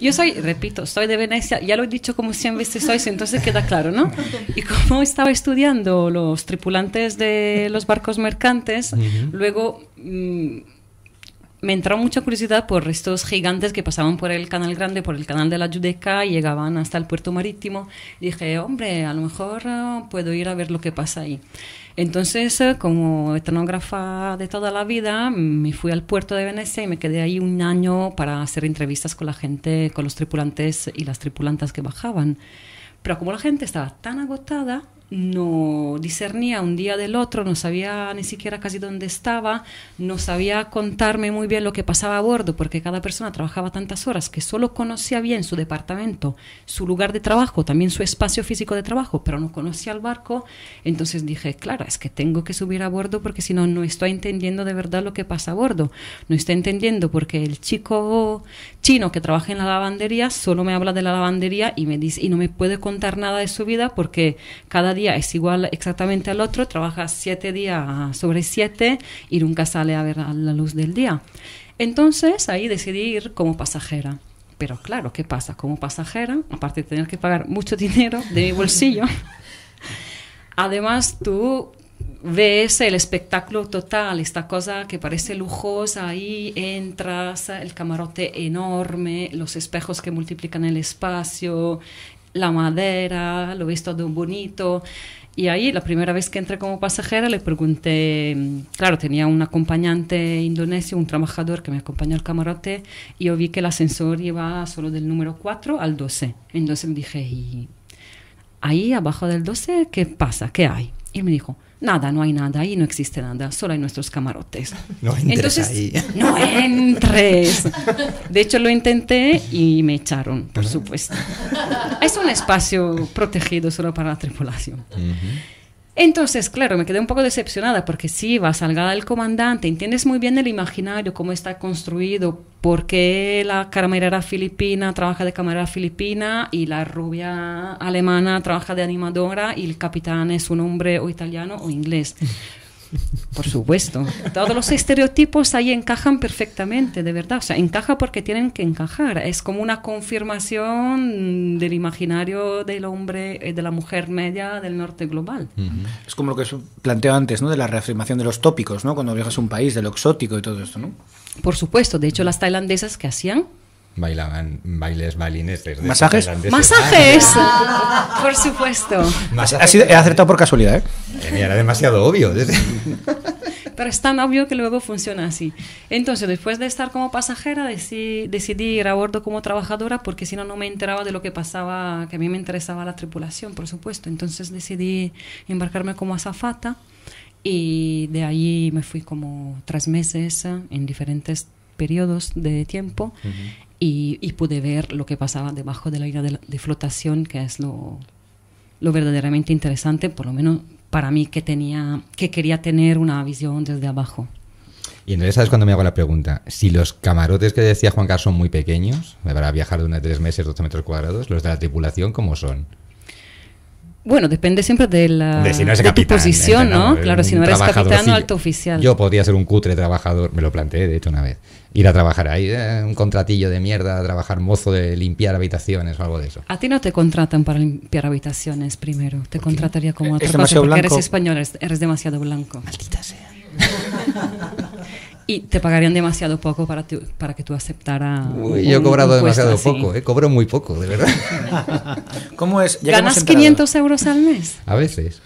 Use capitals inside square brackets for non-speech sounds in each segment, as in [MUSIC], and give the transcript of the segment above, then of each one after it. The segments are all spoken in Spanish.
Yo soy, repito, soy de Venecia, ya lo he dicho como 100 veces sois, entonces queda claro, ¿no? Y como estaba estudiando los tripulantes de los barcos mercantes, luego mm, me entró mucha curiosidad por estos gigantes que pasaban por el canal grande, por el canal de la Judeca, y llegaban hasta el puerto marítimo. Dije, hombre, a lo mejor eh, puedo ir a ver lo que pasa ahí. Entonces, eh, como etnógrafa de toda la vida, me fui al puerto de Venecia y me quedé ahí un año para hacer entrevistas con la gente, con los tripulantes y las tripulantas que bajaban. Pero como la gente estaba tan agotada, no discernía un día del otro, no sabía ni siquiera casi dónde estaba, no sabía contarme muy bien lo que pasaba a bordo, porque cada persona trabajaba tantas horas que solo conocía bien su departamento, su lugar de trabajo, también su espacio físico de trabajo, pero no conocía el barco. Entonces dije, claro, es que tengo que subir a bordo porque si no, no estoy entendiendo de verdad lo que pasa a bordo, no estoy entendiendo porque el chico chino que trabaja en la lavandería solo me habla de la lavandería y me dice y no me puede contar nada de su vida porque cada día es igual exactamente al otro, trabaja siete días sobre siete y nunca sale a ver a la luz del día. Entonces ahí decidí ir como pasajera. Pero claro, ¿qué pasa? Como pasajera, aparte de tener que pagar mucho [LAUGHS] dinero de mi bolsillo, [LAUGHS] además tú ves el espectáculo total, esta cosa que parece lujosa, ahí entras, el camarote enorme, los espejos que multiplican el espacio, la madera, lo ves todo bonito. Y ahí, la primera vez que entré como pasajera, le pregunté, mm, claro, tenía un acompañante indonesio, un trabajador que me acompañó al camarote, y yo vi que el ascensor iba solo del número 4 al 12. Entonces me dije, ¿y ahí abajo del 12 qué pasa? ¿Qué hay? Y me dijo, nada, no hay nada ahí, no existe nada, solo hay nuestros camarotes. No entres Entonces, [LAUGHS] No entres. De hecho, lo intenté y me echaron, por supuesto. Es un espacio protegido solo para la tripulación. Entonces, claro, me quedé un poco decepcionada porque sí, va salgada el comandante, entiendes muy bien el imaginario, cómo está construido, por qué la camarera filipina trabaja de camarera filipina y la rubia alemana trabaja de animadora y el capitán es un hombre o italiano o inglés. Por supuesto. Todos los estereotipos ahí encajan perfectamente, de verdad. O sea, encaja porque tienen que encajar. Es como una confirmación del imaginario del hombre, eh, de la mujer media del norte global. Es como lo que planteo antes, ¿no? De la reafirmación de los tópicos, ¿no? Cuando viajas a un país, de lo exótico y todo esto, ¿no? Por supuesto. De hecho, las tailandesas que hacían bailaban bailes balines masajes masajes ah, por supuesto he acertado por casualidad ¿eh? eh era demasiado obvio [LAUGHS] pero es tan obvio que luego funciona así entonces después de estar como pasajera decidí, decidí ir a bordo como trabajadora porque si no no me enteraba de lo que pasaba que a mí me interesaba la tripulación por supuesto entonces decidí embarcarme como azafata y de ahí me fui como tres meses en diferentes periodos de tiempo y, pude ver lo que pasaba debajo de la ira de, flotación, que es lo, verdaderamente interesante, por lo menos para mí que, tenía, que quería tener una visión desde abajo. Y entonces sabes cuando me hago la pregunta, si los camarotes que decía Juan Carlos son muy pequeños, me a viajar de una de tres meses, 12 metros cuadrados, los de la tripulación, ¿cómo son? Bueno, depende siempre de la de si no capitán, tu posición, ¿no? Claro, si no eres capitán o alto oficial. Yo podría ser un cutre trabajador, me lo planteé de hecho una vez. Ir a trabajar ahí, eh, un contratillo de mierda, a trabajar mozo de limpiar habitaciones o algo de eso. A ti no te contratan para limpiar habitaciones primero, te contrataría como eh, otra cosa porque blanco. eres español, eres, eres demasiado blanco. Maldita sea. [LAUGHS] Y te pagarían demasiado poco para, para que tú aceptara. yo he cobrado demasiado poco, eh, cobro muy poco, de verdad. [LAUGHS] ¿Cómo es? ¿Ganas 500 euros al mes? A veces.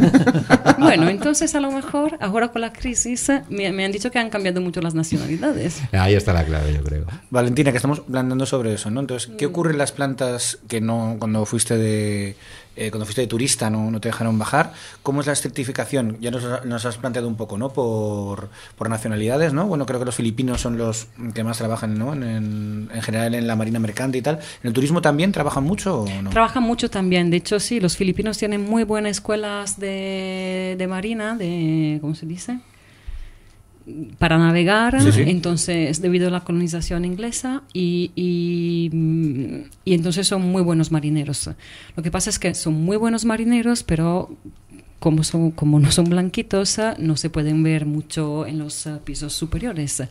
[LAUGHS] bueno, entonces a lo mejor ahora con la crisis me, me, han dicho que han cambiado mucho las nacionalidades. Ahí está la clave, yo creo. Valentina, que estamos hablando sobre eso, ¿no? Entonces, ¿qué ocurre en las plantas que no, cuando fuiste de eh, cuando fuiste de turista no, te dejaron bajar. ¿Cómo es la certificación? Ya nos, has planteado un poco, ¿no? Por, nacionalidades, ¿no? Bueno, creo que los filipinos son los que más trabajan, ¿no? En, general en la marina mercante y tal. ¿En el turismo también trabajan mucho o no? Trabajan mucho también. De hecho, sí, los filipinos tienen muy buenas escuelas de, de marina, de, ¿cómo se dice? para navegar, entonces debido a la colonización inglesa y, y, mm, y, entonces son muy buenos marineros. Lo que pasa es que son muy buenos marineros, pero como, son, como no son blanquitos, no se pueden ver mucho en los eh, pisos superiores.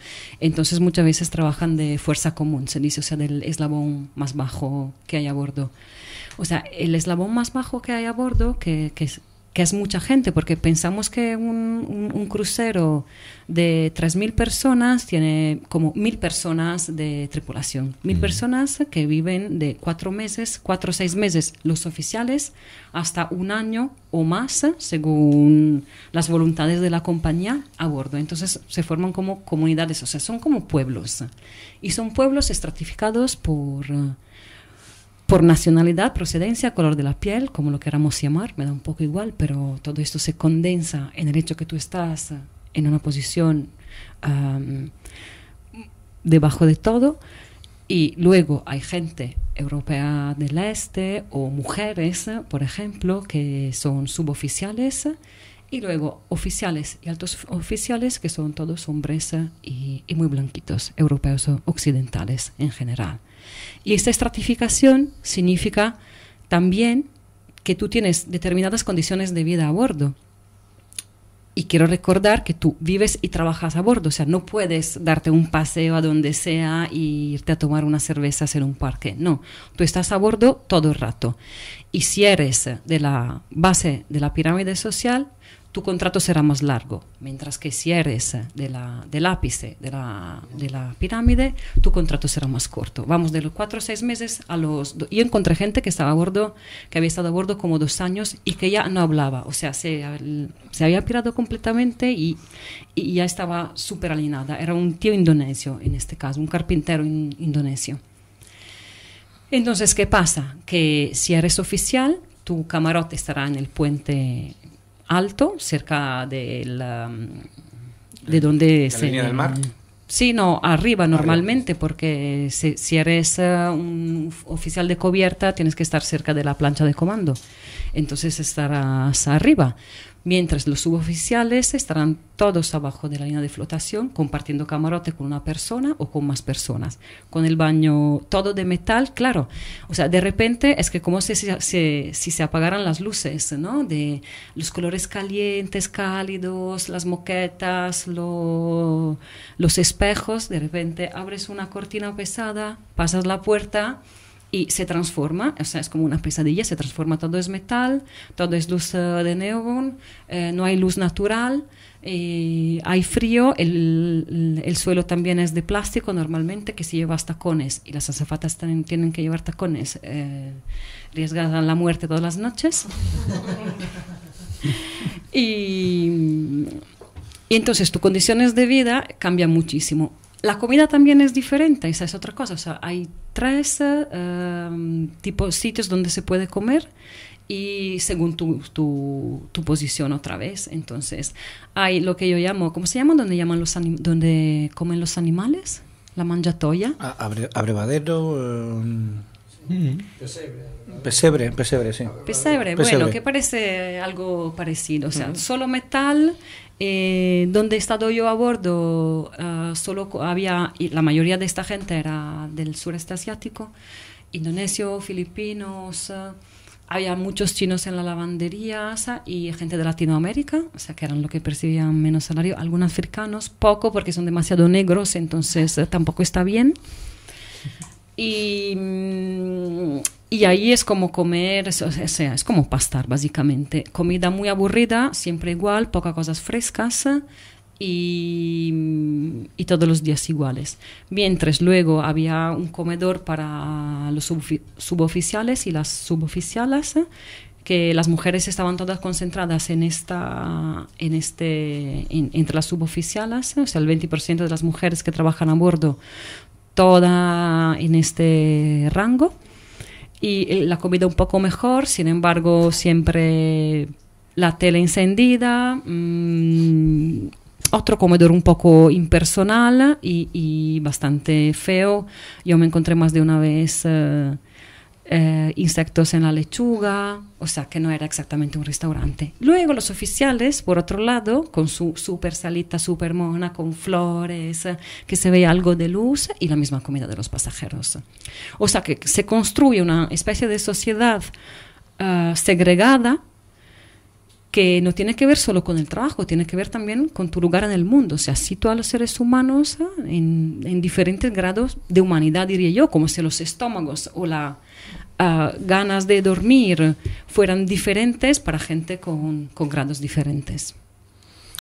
Entonces muchas veces trabajan de fuerza común, se dice, o sea, del eslabón más bajo que hay a bordo. O sea, el eslabón más bajo que hay a bordo, que, que, que es mucha gente, porque pensamos que un, crucero de 3.000 personas tiene como 1.000 personas de tripulación, 1.000 personas que viven de cuatro meses, cuatro o 6 meses los oficiales, hasta un año o más, según las voluntades de la compañía, a bordo. Entonces se forman como comunidades, o sea, son como pueblos. Y son pueblos estratificados por por nacionalidad, procedencia, color de la piel, como lo queramos llamar, me da un poco igual, pero todo esto se condensa en el hecho que tú estás eh, en una posición debajo de todo. Y luego hay gente europea del este o mujeres, eh, por ejemplo, que son suboficiales y luego oficiales y altos oficiales que son todos hombres eh, y, muy blanquitos, europeos occidentales en general. Y esta estratificación significa también que tú tienes determinadas condiciones de vida a bordo. Y quiero recordar que tú vives y trabajas a bordo, o sea, no puedes darte un paseo a donde sea e irte a tomar unas cervezas en un parque, no, tú estás a bordo todo el rato. Y si eres de la base de la pirámide social, tu contrato será más largo, mientras que si eres eh, de del ápice de la, pirámide, tu contrato será más corto. Vamos de los cuatro o seis meses a los... Yo encontré gente que estaba a bordo, que había estado a bordo como dos años y que ya no hablaba, o sea, se, se había pirado completamente y, ya estaba súper alineada. Era un tío indonesio, en este caso, un carpintero indonesio. Entonces, ¿qué pasa? Que si eres oficial, tu camarote estará en el puente alto, cerca del, de donde ¿La Línea del mar? Sí, no, arriba normalmente, pues. porque si, eres eh, un oficial de cubierta tienes que estar cerca de la plancha de comando. Entonces estarás arriba mientras los suboficiales estarán todos abajo de la línea de flotación compartiendo camarote con una persona o con más personas, con el baño todo de metal, claro. O sea, de repente es que como si se, si, se apagaran las luces, ¿no? De los colores calientes, cálidos, las moquetas, los espejos, de repente abres una cortina pesada, pasas la puerta y se transforma, o sea, es como una pesadilla, se transforma, todo es metal, todo es luz eh, de neón, eh, no hay luz natural, hay frío, el, suelo también es de plástico normalmente que si lleva tacones y las azafatas tienen, tienen que llevar tacones, eh, la muerte todas las noches. [LAUGHS] y, y entonces tus condiciones de vida cambian muchísimo. La comida también es diferente, esa es otra cosa. O sea, hay tres eh, em, tipos sitios donde se puede comer y según tu, tu, posición otra vez. Entonces, hay lo que yo llamo, ¿cómo se llama? Donde, llaman los donde comen los animales, la manjatoya. Ah, abrevadero. Em, Mm. Pesebre, pesebre. sí. Pesebre, bueno, que parece algo parecido. O sea, mm. solo metal. Eh, donde he estado yo a bordo, ah, solo había, y la mayoría de esta gente era del sureste asiático, indonesio, filipinos, ah, había muchos chinos en la lavandería y gente de Latinoamérica, o sea, que eran los que percibían menos salario, algunos africanos, poco porque son demasiado negros, entonces ah, tampoco está bien. Y, ahí es como comer, o sea, es como pastar básicamente. Comida muy aburrida, siempre igual, pocas cosas frescas. Y, todos los días iguales. Mientras luego había un comedor para los suboficiales y las suboficiales, que las mujeres estaban todas concentradas en esta, en este, entre las suboficiales, o sea, el 20% de las mujeres que trabajan a bordo toda en este rango y eh, la comida un poco mejor, sin embargo siempre la tele encendida, mm, otro comedor un poco impersonal y, bastante feo. Yo me encontré más de una vez... Eh, eh, insectos en la lechuga, o sea que no era exactamente un restaurante. Luego los oficiales, por otro lado, con su super salita super mona, con flores, que se ve algo de luz y la misma comida de los pasajeros. O sea que se construye una especie de sociedad eh, segregada que no tiene que ver solo con el trabajo, tiene que ver también con tu lugar en el mundo. O sea, sitúa a los seres humanos en diferentes grados de humanidad, diría yo, como si los estómagos o la, Ah, ganas de dormir fueran diferentes para gente con grados diferentes.